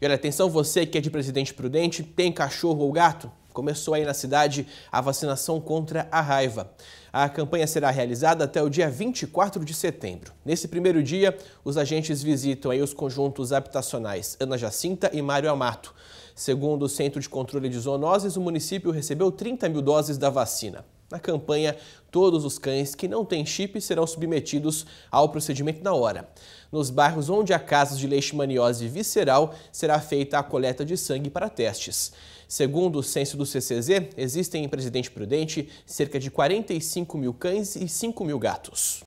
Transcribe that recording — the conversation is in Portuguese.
E olha, atenção você que é de Presidente Prudente, tem cachorro ou gato? Começou aí na cidade a vacinação contra a raiva. A campanha será realizada até o dia 24 de setembro. Nesse primeiro dia, os agentes visitam aí os conjuntos habitacionais Ana Jacinta e Mário Amato. Segundo o Centro de Controle de Zoonoses, o município recebeu 30 mil doses da vacina. Na campanha, todos os cães que não têm chip serão submetidos ao procedimento na hora. Nos bairros onde há casos de leishmaniose visceral, será feita a coleta de sangue para testes. Segundo o censo do CCZ, existem em Presidente Prudente cerca de 45 mil cães e 5 mil gatos.